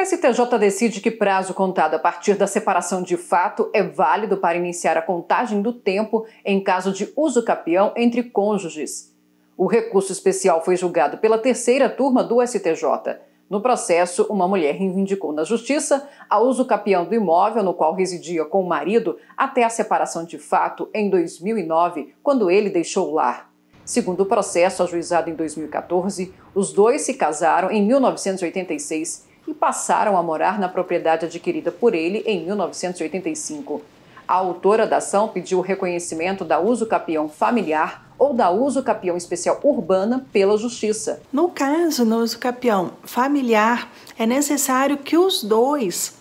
STJ decide que prazo contado a partir da separação de fato é válido para iniciar a contagem do tempo em caso de uso capião entre cônjuges. O recurso especial foi julgado pela terceira turma do STJ. No processo, uma mulher reivindicou na justiça a uso capião do imóvel no qual residia com o marido até a separação de fato em 2009, quando ele deixou o lar. Segundo o processo ajuizado em 2014, os dois se casaram em 1986 e passaram a morar na propriedade adquirida por ele em 1985. A autora da ação pediu o reconhecimento da uso capião familiar ou da uso capião especial urbana pela Justiça. No caso, do uso capião familiar, é necessário que os dois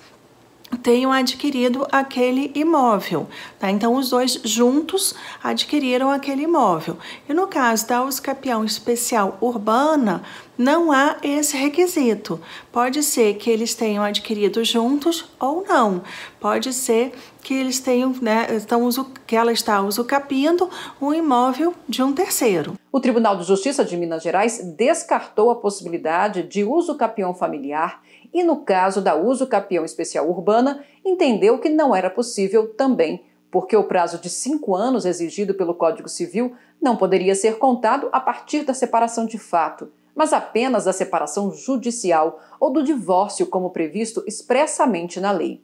tenham adquirido aquele imóvel, tá? Então os dois juntos adquiriram aquele imóvel. E no caso da uso capião especial urbana, não há esse requisito. Pode ser que eles tenham adquirido juntos ou não. Pode ser que eles tenham, né, estão, que ela está usucapindo um imóvel de um terceiro. O Tribunal de Justiça de Minas Gerais descartou a possibilidade de uso capião familiar e, no caso da uso capião especial urbana, entendeu que não era possível também porque o prazo de cinco anos exigido pelo Código Civil não poderia ser contado a partir da separação de fato mas apenas da separação judicial ou do divórcio, como previsto expressamente na lei.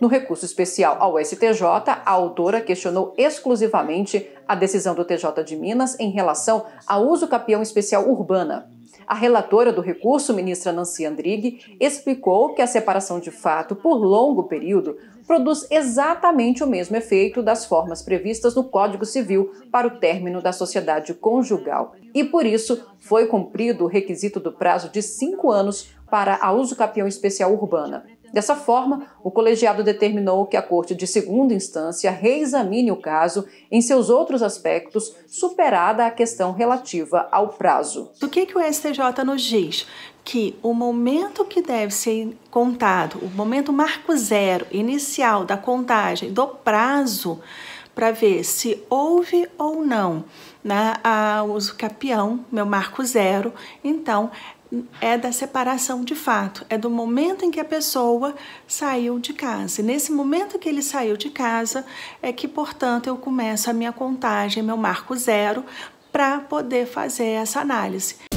No recurso especial ao STJ, a autora questionou exclusivamente a decisão do TJ de Minas em relação ao uso capião especial urbana. A relatora do recurso, ministra Nancy Andrighi, explicou que a separação de fato por longo período produz exatamente o mesmo efeito das formas previstas no Código Civil para o término da sociedade conjugal. E por isso foi cumprido o requisito do prazo de cinco anos para a uso usucapião especial urbana. Dessa forma, o colegiado determinou que a Corte de Segunda Instância reexamine o caso em seus outros aspectos, superada a questão relativa ao prazo. O que, que o STJ nos diz? Que o momento que deve ser contado, o momento marco zero inicial da contagem do prazo para ver se houve ou não né, a os capião, meu marco zero. Então, é da separação de fato, é do momento em que a pessoa saiu de casa. E nesse momento que ele saiu de casa, é que, portanto, eu começo a minha contagem, meu marco zero, para poder fazer essa análise.